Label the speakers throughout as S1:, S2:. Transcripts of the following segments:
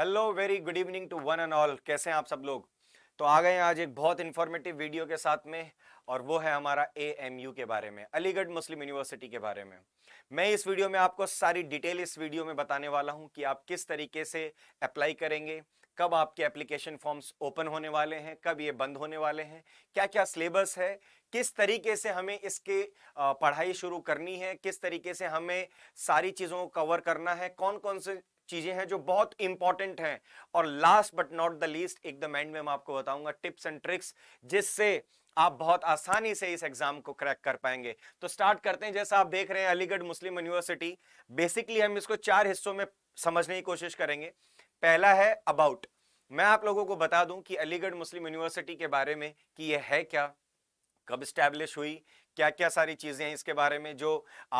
S1: Hello very good evening to one and all कैसे हैं आप सब लोग तो आ गए हैं आज एक बहुत इन्फॉर्मेटिव वीडियो के साथ में और वो है हमारा ए के बारे में अलीगढ़ मुस्लिम यूनिवर्सिटी के बारे में मैं इस वीडियो में आपको सारी डिटेल इस वीडियो में बताने वाला हूं कि आप किस तरीके से अप्लाई करेंगे कब आपके एप्लीकेशन फॉर्म्स ओपन होने वाले हैं कब ये बंद होने वाले हैं क्या क्या सिलेबस है किस तरीके से हमें इसके पढ़ाई शुरू करनी है किस तरीके से हमें सारी चीज़ों को कवर करना है कौन कौन से चीज़ें हैं जो बहुत इंपॉर्टेंट हैं और last but not the least एकदम एंड में मैं आपको बताऊंगा टिप्स एंड ट्रिक्स जिससे आप बहुत आसानी से इस एग्जाम को क्रैक कर पाएंगे तो स्टार्ट करते हैं जैसा आप देख रहे हैं अलीगढ़ मुस्लिम यूनिवर्सिटी बेसिकली हम इसको चार हिस्सों में समझने की कोशिश करेंगे पहला है अबाउट मैं आप लोगों को बता दूं कि अलीगढ़ मुस्लिम यूनिवर्सिटी के बारे में कि यह है क्या कब स्टैब्लिश हुई क्या क्या सारी चीज़ें हैं इसके बारे में जो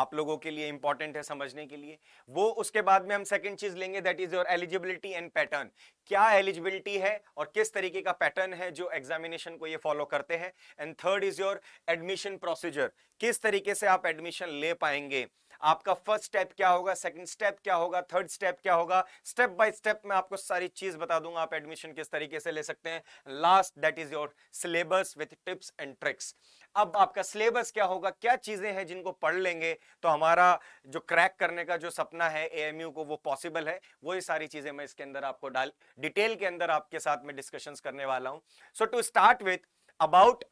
S1: आप लोगों के लिए इंपॉर्टेंट है समझने के लिए वो उसके बाद में हम सेकंड चीज़ लेंगे that is your eligibility and pattern क्या एलिजिबिलिटी है और किस तरीके का पैटर्न है जो एग्जामिनेशन को ये फॉलो करते हैं and third is your admission procedure किस तरीके से आप एडमिशन ले पाएंगे आपका फर्स्ट स्टेप क्या होगा सेकंड स्टेप क्या होगा थर्ड स्टेप क्या होगा स्टेप बाय स्टेप मैं आपको सारी चीज बता दूंगा आप एडमिशन किस तरीके से ले सकते हैं last that is your syllabus with tips and tricks अब आपका सिलेबस क्या होगा क्या चीजें हैं जिनको पढ़ लेंगे तो हमारा जो क्रैक करने का जो सपना है एएमयू को वो पॉसिबल है वही सारी चीजें मैं इसके अंदर आपको डाल डिटेल के अंदर आपके साथ में डिस्कशंस करने वाला हूं so to start with about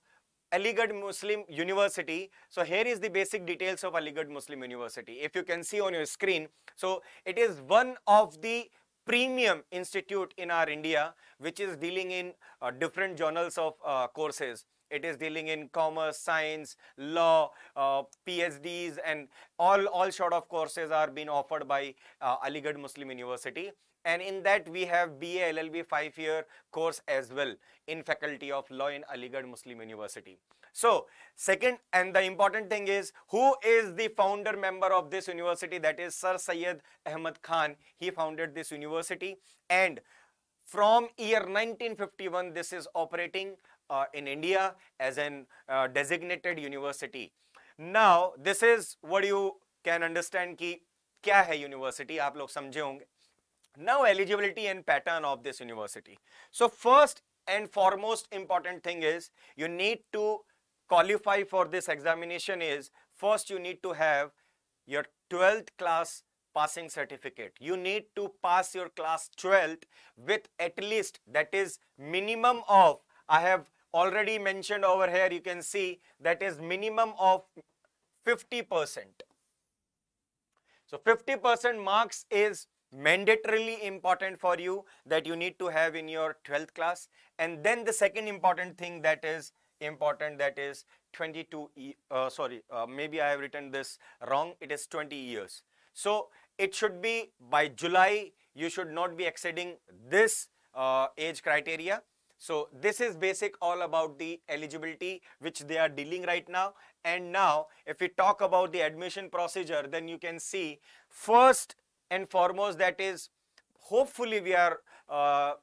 S1: Aligarh Muslim University so here is the basic details of Aligarh Muslim University if you can see on your screen so it is one of the premium institute in our India, which is dealing in uh, different journals of uh, courses. It is dealing in commerce, science, law, uh, PhDs, and all, all sort of courses are being offered by uh, Aligarh Muslim University. And in that, we have BA LLB five year course as well in Faculty of Law in Aligarh Muslim University. So second and the important thing is who is the founder member of this university that is Sir Syed Ahmad Khan. He founded this university and from year 1951 this is operating uh, in India as an uh, designated university. Now this is what you can understand ki क्या है university आप लोग समझे होंगे now eligibility and pattern of this university so first and foremost important thing is you need to qualify for this examination is first you need to have your 12th class passing certificate. You need to pass your class 12th with at least that is minimum of I have already mentioned over here you can see that is minimum of 50%. So 50% marks is mandatorily important for you that you need to have in your 12th class and then the second important thing that is important that is 22 e uh, sorry uh, maybe i have written this wrong it is 20 years so it should be by july you should not be exceeding this uh, age criteria so this is basic all about the eligibility which they are dealing right now and now if we talk about the admission procedure then you can see first and foremost that is hopefully we are uh,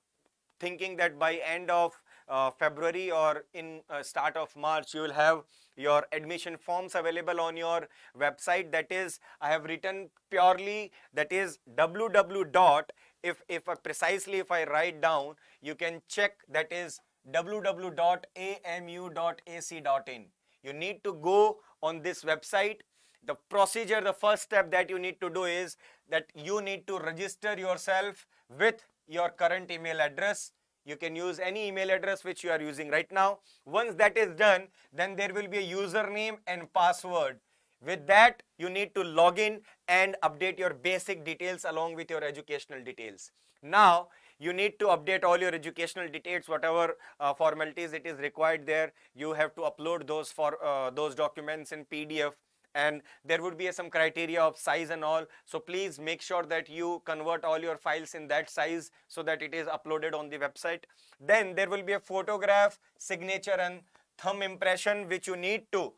S1: thinking that by end of uh, February or in uh, start of March, you will have your admission forms available on your website. That is, I have written purely that is www dot. If, if uh, precisely if I write down, you can check that is www.amu.ac.in. You need to go on this website the procedure, the first step that you need to do is that you need to register yourself with your current email address you can use any email address which you are using right now. Once that is done, then there will be a username and password. With that, you need to log in and update your basic details along with your educational details. Now, you need to update all your educational details, whatever uh, formalities it is required there. You have to upload those for uh, those documents in PDF and there would be a, some criteria of size and all so please make sure that you convert all your files in that size so that it is uploaded on the website then there will be a photograph signature and thumb impression which you need to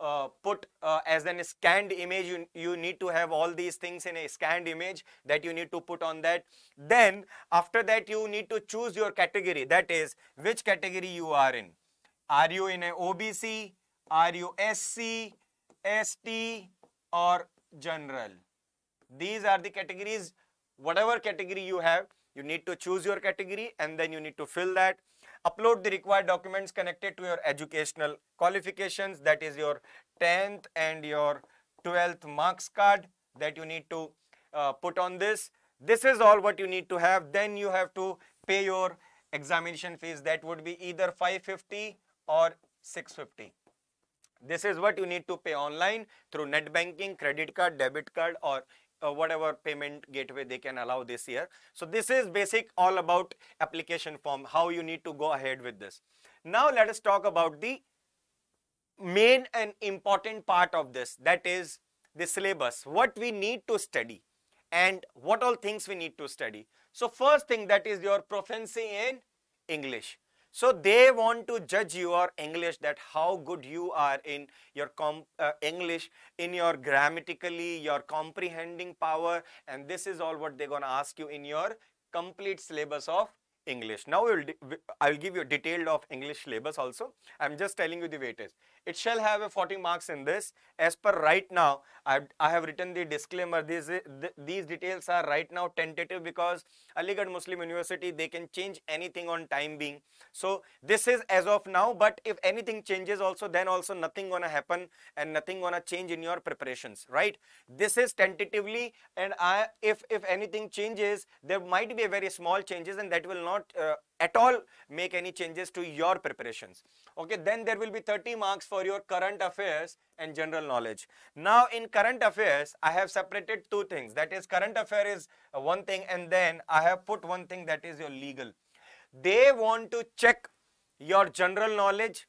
S1: uh, put uh, as an scanned image you, you need to have all these things in a scanned image that you need to put on that then after that you need to choose your category that is which category you are in are you in a obc are you sc ST or general. These are the categories, whatever category you have, you need to choose your category and then you need to fill that. Upload the required documents connected to your educational qualifications, that is your 10th and your 12th marks card that you need to uh, put on this. This is all what you need to have. Then you have to pay your examination fees that would be either 550 or 650. This is what you need to pay online through net banking, credit card, debit card or uh, whatever payment gateway they can allow this year. So this is basic all about application form, how you need to go ahead with this. Now let us talk about the main and important part of this that is the syllabus, what we need to study and what all things we need to study. So first thing that is your proficiency in English. So they want to judge your English that how good you are in your uh, English, in your grammatically, your comprehending power and this is all what they're going to ask you in your complete syllabus of English. Now will I will give you a detailed of English labels also. I'm just telling you the way it is. It shall have a 40 marks in this. As per right now, I've, I have written the disclaimer. These, th these details are right now tentative because Aligarh Muslim University, they can change anything on time being. So this is as of now, but if anything changes also, then also nothing gonna happen and nothing gonna change in your preparations, right? This is tentatively and I, if, if anything changes, there might be a very small changes and that will not not uh, at all make any changes to your preparations. Okay, then there will be 30 marks for your current affairs and general knowledge. Now in current affairs, I have separated two things. That is current affair is uh, one thing and then I have put one thing that is your legal. They want to check your general knowledge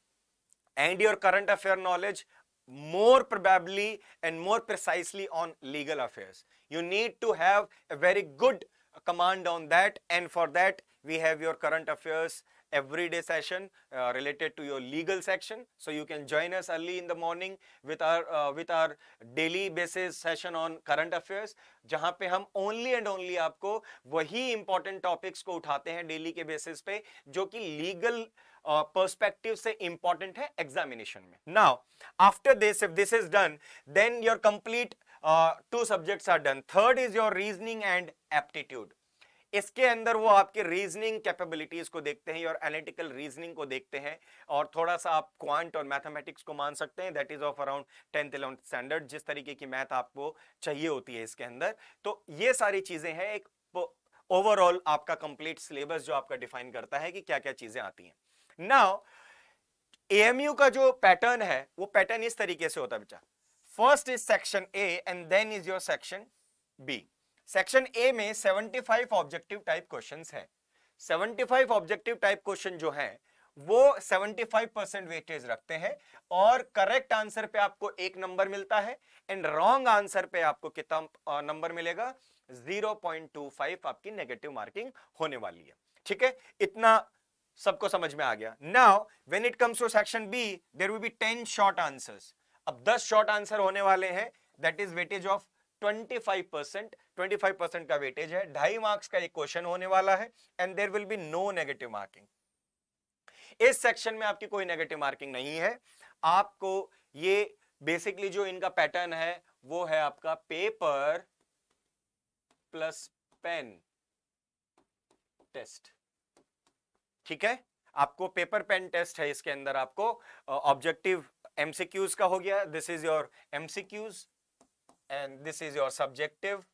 S1: and your current affair knowledge more probably and more precisely on legal affairs. You need to have a very good command on that and for that we have your current affairs everyday session uh, related to your legal section so you can join us early in the morning with our uh, with our daily basis session on current affairs जहाँ पे only and only आपको वही important topics को उठाते हैं daily के basis पे जो कि legal uh, perspective से important examination now after this if this is done then your complete two subjects are done third is your reasoning and aptitude इसके अंदर वो आपके रीजनिंग कैपेबिलिटीज को देखते हैं और एनालिटिकल रीजनिंग को देखते हैं और थोड़ा सा आप क्वांट और मैथमेटिक्स को मान सकते हैं that is of around tenth eleventh standard जिस तरीके की मैथ आपको चाहिए होती है इसके अंदर तो ये सारी चीजें हैं एक ओवरऑल आपका कंप्लीट सिलेबस जो आपका डिफाइन करता है कि क्या क्या चीजें आती हैं नाउ एएमयू का जो पैटर्न है वो पैटर्न इस तरीके से होता है बेटा first is section A and then is your section B section A में 75 ऑब्जेक्टिव टाइप क्वेश्चंस हैं 75 ऑब्जेक्टिव टाइप क्वेश्चन जो है वो 75 परसेंट वेटेज रखते हैं और करेक्ट आंसर पे आपको एक नंबर मिलता है एंड रॉन्ग आंसर पे आपको कितना नंबर मिलेगा 0.25 आपकी नेगेटिव मार्किंग होने वाली है ठीक है इतना सबको समझ में आ गया now when it comes to section B there will be ten short answers अब 10 शॉर्ट आंसर होने वाले हैं that is weightage of 25 percent twenty percent का वेटेज है ढाई मार्क्स का एक क्वेश्चन होने वाला है and there will be no negative marking इस सेक्शन में आपकी कोई नेगेटिव मार्किंग नहीं है आपको ये बेसिकली जो इनका पैटर्न है वो है आपका पेपर प्लस पेन टेस्ट ठीक है आपको पेपर पेन टेस्ट है इसके अंदर आपको ऑब्जेक्टिव एमसीक्यूज का हो गया this is your MCQs and this is your subjective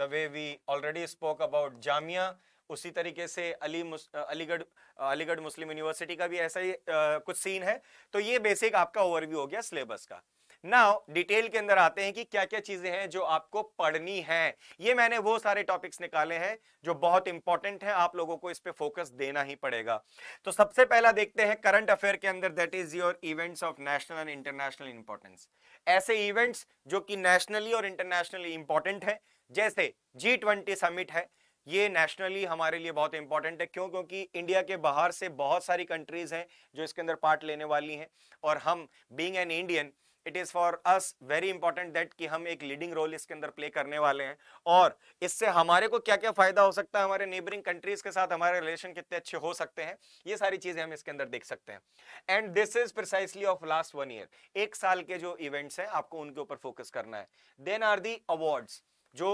S1: the way we already spoke about jamia उसी तरीके से अली अलीगढ़ अलीगढ़ मुस्लिम यूनिवर्सिटी का भी ऐसा ही आ, कुछ सीन है तो ये बेसिक आपका ओवरव्यू हो गया सिलेबस का नाउ डिटेल के अंदर आते हैं कि क्या क्या चीजें हैं जो आपको पढ़नी है ये मैंने वो सारे टॉपिक्स निकाले हैं जो बहुत इंपॉर्टेंट है आप लोगों को इस पर फोकस देना ही पड़ेगा तो सबसे पहला देखते हैं करंट अफेयर के अंदर that is your events of national and international importance ऐसे इवेंट्स जो कि नेशनली और इंटरनेशनली इंपॉर्टेंट है जैसे जी ट्वेंटी समिट है ये नेशनली हमारे लिए बहुत इंपॉर्टेंट है क्यों क्योंकि इंडिया के बाहर से बहुत सारी कंट्रीज़ हैं जो इसके अंदर पार्ट लेने वाली हैं और हम being an Indian it is for us very important that कि हम एक लीडिंग रोल इसके अंदर प्ले करने वाले हैं और इससे हमारे को क्या क्या फ़ायदा हो सकता है हमारे नेबरिंग कंट्रीज़ के साथ हमारे रिलेशन कितने अच्छे हो सकते हैं ये सारी चीज़ें हम इसके अंदर देख सकते हैं and this is precisely of last one year एक साल के जो इवेंट्स हैं आपको उनके ऊपर फोकस करना है देन आर दी अवार्ड्स जो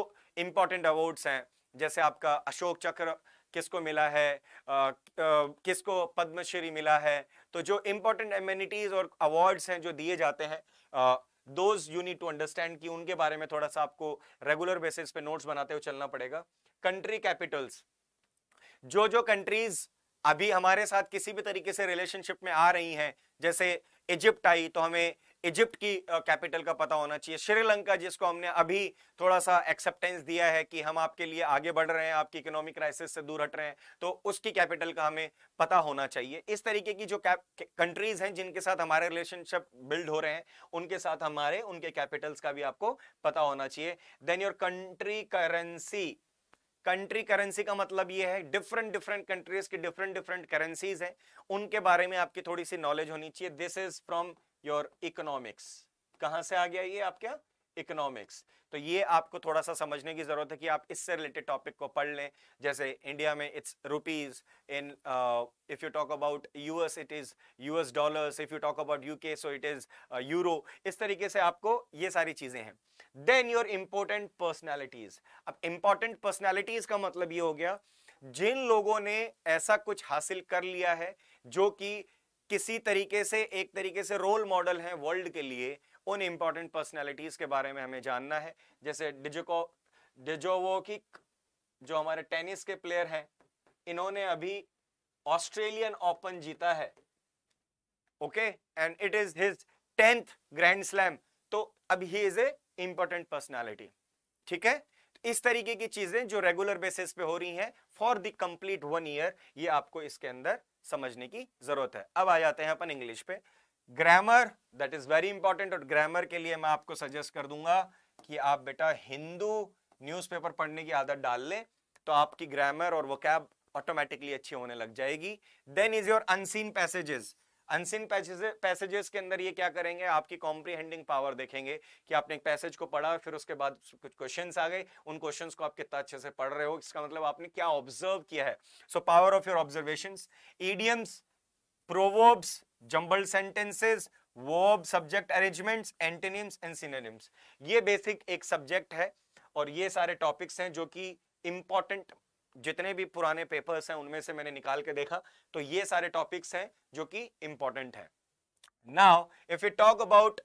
S1: इंपॉर्टेंट अवार्ड्स हैं जैसे आपका अशोक चक्र किसको मिला है आ, आ, किसको पद्मश्री मिला है तो जो इम्पोर्टेंट एम्यूनिटीज़ और अवार्ड्स हैं जो दिए जाते हैं those you need to understand कि उनके बारे में थोड़ा सा आपको रेगुलर बेसिस पे नोट्स बनाते हुए चलना पड़ेगा कंट्री कैपिटल्स जो जो कंट्रीज अभी हमारे साथ किसी भी तरीके से रिलेशनशिप में आ रही हैं जैसे इजिप्ट आई तो हमें इजिप्ट की कैपिटल का पता होना चाहिए श्रीलंका जिसको हमने अभी थोड़ा सा एक्सेप्टेंस दिया है कि हम आपके लिए आगे बढ़ रहे हैं आपकी इकोनॉमिक क्राइसिस से दूर हट रहे हैं तो उसकी कैपिटल का हमें पता होना चाहिए इस तरीके की जो कंट्रीज हैं जिनके साथ हमारे रिलेशनशिप बिल्ड हो रहे हैं उनके साथ हमारे उनके कैपिटल्स का भी आपको पता होना चाहिए then your country currency country currency का मतलब ये है डिफरेंट डिफरेंट कंट्रीज की डिफरेंट डिफरेंट करेंसीज हैं उनके बारे में आपकी थोड़ी सी नॉलेज होनी चाहिए this is from your economics कहां से आ गया ये आपका इकोनॉमिक्स तो ये आपको थोड़ा सा समझने की ज़रूरत है कि आप इससे रिलेटेड टॉपिक को पढ़ लें जैसे इंडिया में it's rupees in if you talk about US it is US dollars if you talk about UK so it is euro इस तरीके से आपको ये सारी चीज़ें हैं देन योर इंपॉर्टेंट पर्सनैलिटीज़ अब इंपॉर्टेंट पर्सनैलिटीज़ का मतलब ये हो गया जिन लोगों ने ऐसा कुछ हासिल कर लिया है जो कि किसी तरीके से एक तरीके से रोल मॉडल हैं वर्ल्ड के लिए उन इंपॉर्टेंट पर्सनालिटीज के बारे में हमें जानना है जैसे डिजोको डिजोवोकिक जो हमारे टेनिस के प्लेयर हैं इन्होंने अभी ऑस्ट्रेलियन ओपन जीता है okay and it is his tenth grand slam तो अब he is a important personality ठीक है इस तरीके की चीजें जो रेगुलर बेसिस पे हो रही हैं for the complete one year ये आपको इसके अंदर समझने की जरूरत है अब आ जाते हैं अपन इंग्लिश पे grammar that is very important और ग्रामर के लिए मैं आपको सजेस्ट कर दूंगा कि आप बेटा हिंदू न्यूज़पेपर पढ़ने की आदत डाल ले तो आपकी ग्रामर और वो ऑटोमेटिकली अच्छी होने लग जाएगी then is your unseen passages unseen passages के अंदर ये क्या करेंगे आपकी कॉम्प्रीहेंडिंग पावर देखेंगे कि आपने एक पैसेज को पढ़ा फिर उसके बाद कुछ क्वेश्चन आ गए उन क्वेश्चन को आप कितना अच्छे से पढ़ रहे हो इसका मतलब आपने क्या ऑब्जर्व किया है so power of your observation idioms proverbs jumble sentences verb subject arrangements antonyms and synonyms ये बेसिक एक सब्जेक्ट है और ये सारे टॉपिक्स हैं जो कि इंपॉर्टेंट जितने भी पुराने पेपर्स हैं उनमें से मैंने निकाल के देखा तो ये सारे टॉपिक्स हैं जो कि इंपॉर्टेंट है now if you talk about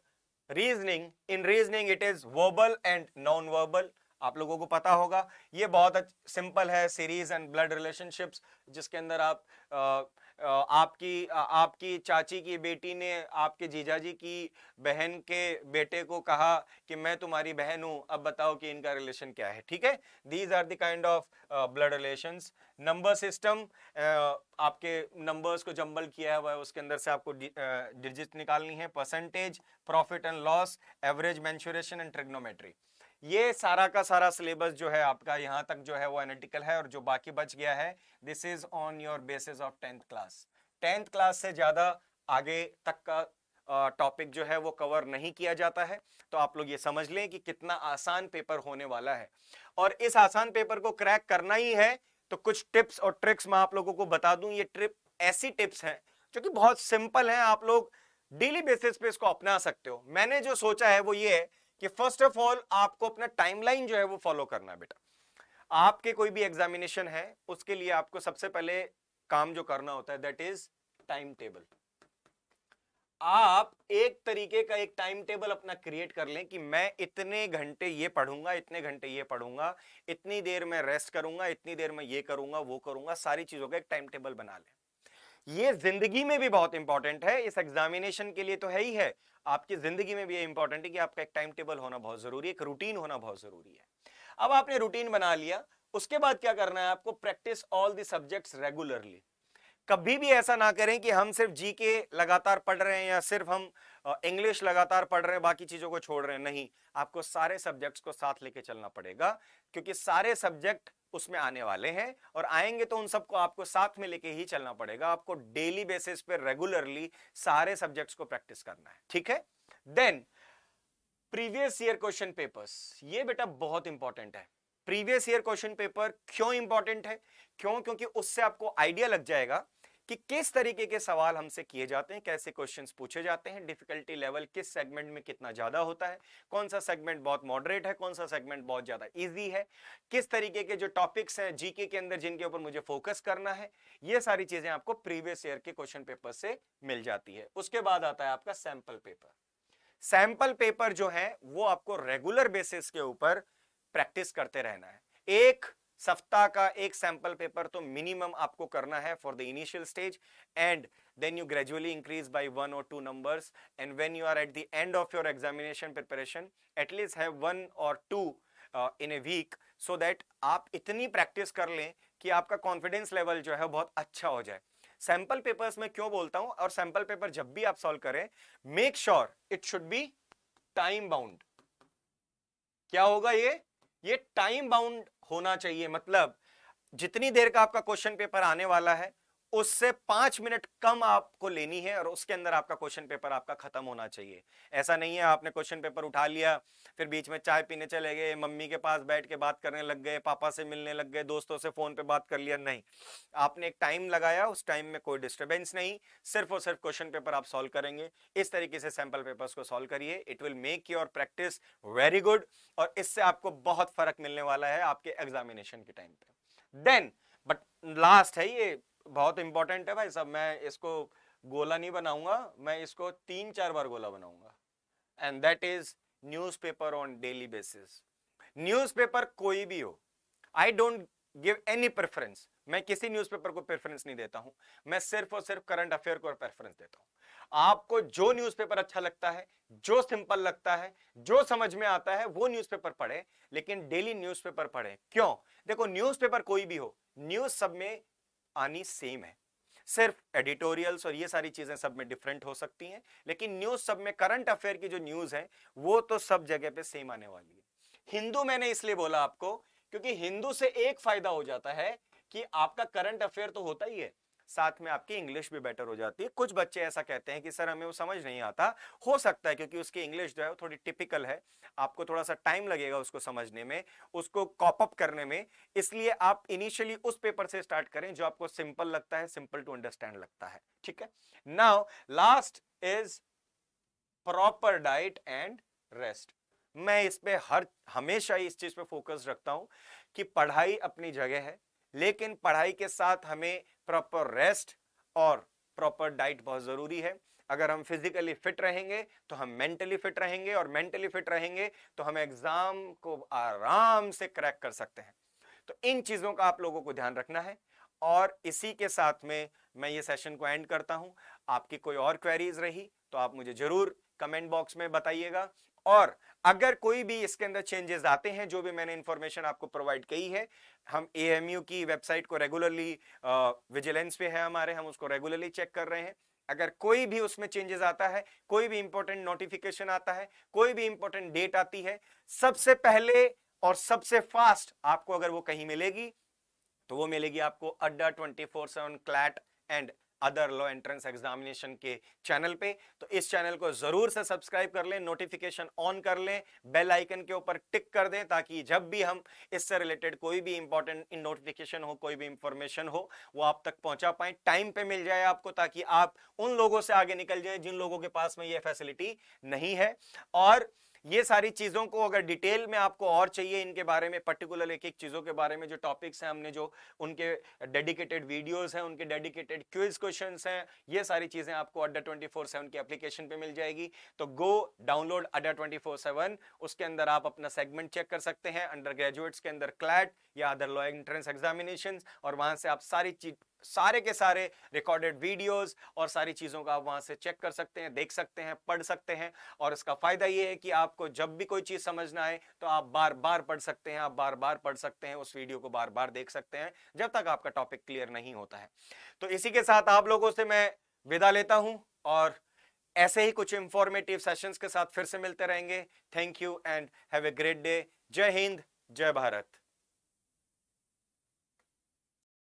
S1: reasoning in reasoning it is verbal and non verbal आप लोगों को पता होगा ये बहुत सिंपल है सीरीज एंड ब्लड रिलेशनशिप्स जिसके अंदर आप आपकी आपकी चाची की बेटी ने आपके जीजाजी की बहन के बेटे को कहा कि मैं तुम्हारी बहन हूँ अब बताओ कि इनका रिलेशन क्या है ठीक है these are the kind of blood relation number system आपके नंबर्स को जम्बल किया हुआ है उसके अंदर से आपको डिजिट निकालनी है percentage profit and loss average mensuration and trigonometry ये सारा का सारा सिलेबस जो है आपका यहाँ तक जो है वो एनेटिकल है और जो बाकी बच गया है this is on your basis of tenth class tenth class से ज़्यादा आगे तक का टॉपिक जो है वो कवर नहीं किया जाता है तो आप लोग ये समझ लें कि कितना आसान पेपर होने वाला है और इस आसान पेपर को क्रैक करना ही है तो कुछ टिप्स और ट्रिक्स मैं आप लोगों को बता दूं ये ट्रिप ऐसी टिप्स हैं जो कि बहुत सिंपल हैं आप लोग डेली बेसिस पे इसको अपना सकते हो मैंने जो सोचा है वो ये है कि फर्स्ट ऑफ ऑल आपको अपना टाइमलाइन जो है वो फॉलो करना है बेटा आपके कोई भी एग्जामिनेशन है उसके लिए आपको सबसे पहले काम जो करना होता है दैट इज टाइम टेबल आप एक तरीके का एक टाइम टेबल अपना क्रिएट कर लें कि मैं इतने घंटे ये पढ़ूंगा इतने घंटे ये पढ़ूंगा इतनी देर में रेस्ट करूंगा इतनी देर में ये करूंगा वो करूंगा सारी चीजों का एक टाइम टेबल बना लें ये जिंदगी में भी बहुत इंपॉर्टेंट है इस एग्जामिनेशन के लिए तो है ही है आपकी जिंदगी में भी ये इंपॉर्टेंट है कि आपका एक टाइम टेबल होना बहुत जरूरी है एक रूटीन होना बहुत जरूरी है अब आपने रूटीन बना लिया उसके बाद क्या करना है आपको practice all the subjects regularly कभी भी ऐसा ना करें कि हम सिर्फ जीके लगातार पढ़ रहे हैं या सिर्फ हम इंग्लिश लगातार पढ़ रहे हैं बाकी चीज़ों को छोड़ रहे हैं नहीं आपको सारे सब्जेक्ट्स को साथ लेके चलना पड़ेगा क्योंकि सारे सब्जेक्ट उसमें आने वाले हैं और आएंगे तो उन सबको आपको साथ में लेके ही चलना पड़ेगा आपको डेली बेसिस पे रेगुलरली सारे सब्जेक्ट्स को प्रैक्टिस करना है ठीक है then previous year question papers ये बेटा बहुत इंपॉर्टेंट है प्रीवियस ईयर क्वेश्चन पेपर क्यों इंपॉर्टेंट है क्यों क्योंकि उससे आपको आइडिया लग जाएगा कि किस तरीके के सवाल हमसे किए जाते हैं कैसे क्वेश्चंस पूछे जाते हैं डिफिकल्टी लेवल किस सेगमेंट में कितना ज़्यादा होता है कौन सा सेगमेंट बहुत मॉडरेट है कौन सा सेगमेंट बहुत ज़्यादा इजी है किस तरीके के जो टॉपिक्स हैं जीके के अंदर जिनके ऊपर मुझे फोकस करना है ये सारी चीज़ें आपको प्रीवियस ईयर के क्वेश्चन पेपर से मिल जाती है उसके बाद आता है आपका सैंपल पेपर सैंपल पेपर जो है वो आपको रेगुलर बेसिस के ऊपर प्रैक्टिस करते रहना है एक सप्ताह का एक सैंपल पेपर तो मिनिमम आपको करना है for the initial stage and then you gradually increase by one or two numbers and when you are at the end of your examination preparation at least have one or two in a week so that आप इतनी practice कर लें कि आपका confidence level जो है बहुत अच्छा हो जाए सैंपल पेपर्स में क्यों बोलता हूं और सैंपल पेपर जब भी आप सॉल्व करें make sure it should be time bound क्या होगा ये ये टाइम बाउंड होना चाहिए मतलब जितनी देर का आपका क्वेश्चन पेपर आने वाला है उससे पांच मिनट कम आपको लेनी है और उसके अंदर आपका क्वेश्चन पेपर आपका खत्म होना चाहिए ऐसा नहीं है आपने क्वेश्चन पेपर उठा लिया फिर बीच में चाय पीने चले गए मम्मी के पास बैठ के बात करने लग गए पापा से मिलने लग गए दोस्तों से फोन पे बात कर लिया नहीं आपने एक टाइम लगाया उस टाइम में कोई डिस्टर्बेंस नहीं सिर्फ और सिर्फ क्वेश्चन पेपर आप सोल्व करेंगे इस तरीके से सैंपल पेपर को सोल्व करिए it will make your practice very good और इससे आपको बहुत फर्क मिलने वाला है आपके एग्जामिनेशन के टाइम पे देन बट लास्ट है ये बहुत इंपॉर्टेंट है भाई सब मैं इसको गोला नहीं बनाऊंगा मैं इसको तीन चार बार गोला बनाऊंगा and that is newspaper on daily basis newspaper कोई भी हो I don't give any preference मैं किसी न्यूज़पेपर को प्रेफरेंस नहीं देता हूं मैं सिर्फ और सिर्फ करंट अफेयर को प्रेफरेंस देता हूं आपको जो न्यूज़पेपर अच्छा लगता है जो सिंपल लगता है जो समझ में आता है वो न्यूज़पेपर पढ़े लेकिन डेली न्यूज़पेपर पढ़े क्यों देखो न्यूज़पेपर कोई भी हो न्यूज सब में आनी सेम है सिर्फ एडिटोरियल्स और ये सारी चीज़ें सब में डिफरेंट हो सकती हैं लेकिन न्यूज़ सब में करंट अफेयर की जो न्यूज़ है वो तो सब जगह पे सेम आने वाली है हिंदू मैंने इसलिए बोला आपको क्योंकि हिंदू से एक फायदा हो जाता है कि आपका करंट अफेयर तो होता ही है साथ में आपकी इंग्लिश भी बेटर हो जाती है कुछ बच्चे ऐसा कहते हैं कि सर हमें वो समझ नहीं आता हो सकता है क्योंकि उसकी इंग्लिश जो है वो थोड़ी टिपिकल है आपको थोड़ा सा टाइम लगेगा उसको समझने में उसको कॉपअप करने में इसलिए आप इनिशियली उस पेपर से स्टार्ट करें जो आपको सिंपल लगता है सिंपल टू अंडरस्टैंड लगता है ठीक है now last is proper diet and rest मैं इस पे हर हमेशा ही इस चीज पे फोकस रखता हूं कि पढ़ाई अपनी जगह है लेकिन पढ़ाई के साथ हमें प्रॉपर रेस्ट और प्रॉपर डाइट बहुत ज़रूरी है अगर हम फिजिकली फिट रहेंगे तो हम मेंटली फिट रहेंगे और मेंटली फिट रहेंगे तो हम एग्ज़ाम को आराम से क्रैक कर सकते हैं तो इन चीज़ों का आप लोगों को ध्यान रखना है और इसी के साथ में मैं ये सेशन को एंड करता हूं आपकी कोई और क्वेरीज रही तो आप मुझे ज़रूर कमेंट बॉक्स में बताइएगा और अगर कोई भी इसके अंदर चेंजेस आते हैं जो भी मैंने इन्फॉर्मेशन आपको प्रोवाइड की है हम ए की वेबसाइट को रेगुलरली विजिलेंस पे है हमारे हम उसको रेगुलरली चेक कर रहे हैं अगर कोई भी उसमें चेंजेस आता है कोई भी इंपॉर्टेंट नोटिफिकेशन आता है कोई भी इंपॉर्टेंट डेट आती है सबसे पहले और सबसे फास्ट आपको अगर वो कहीं मिलेगी तो वो मिलेगी आपको Adda twenty four seven CLAT and other law entrance examination के चैनल पे तो इस चैनल को ज़रूर से सब्सक्राइब कर लें नोटिफिकेशन ऑन कर लें बेल आइकन के ऊपर टिक कर दें ताकि जब भी हम इससे रिलेटेड कोई भी इंपॉर्टेंट नोटिफिकेशन हो कोई भी इंफॉर्मेशन हो वो आप तक पहुंचा पाए टाइम पे मिल जाए आपको ताकि आप उन लोगों से आगे निकल जाए जिन लोगों के पास में ये फैसिलिटी नहीं है और ये सारी चीज़ों को अगर डिटेल में आपको और चाहिए इनके बारे में पर्टिकुलर एक एक चीज़ों के बारे में जो टॉपिक्स हैं हमने जो उनके डेडिकेटेड वीडियोस हैं उनके डेडिकेटेड क्विज क्वेश्चन हैं ये सारी चीज़ें आपको अड्डा ट्वेंटी फोर सेवन की एप्लीकेशन पर मिल जाएगी तो go download Adda twenty four seven उसके अंदर आप अपना सेगमेंट चेक कर सकते हैं अंडर ग्रेजुएट्स के अंदर क्लैट या अदर लॉ एंट्रेंस एग्जामिनेशन और वहां से आप सारी सारे के सारे रिकॉर्डेड वीडियोस और सारी चीज़ों का आप वहां से चेक कर सकते हैं देख सकते हैं पढ़ सकते हैं और इसका फ़ायदा ये है कि आपको जब भी कोई चीज़ समझना है तो आप बार बार पढ़ सकते हैं आप बार बार पढ़ सकते हैं उस वीडियो को बार बार देख सकते हैं जब तक आपका टॉपिक क्लियर नहीं होता है तो इसी के साथ आप लोगों से मैं विदा लेता हूं और ऐसे ही कुछ इंफॉर्मेटिव सेशन के साथ फिर से मिलते रहेंगे thank you and have a great day जय हिंद जय भारत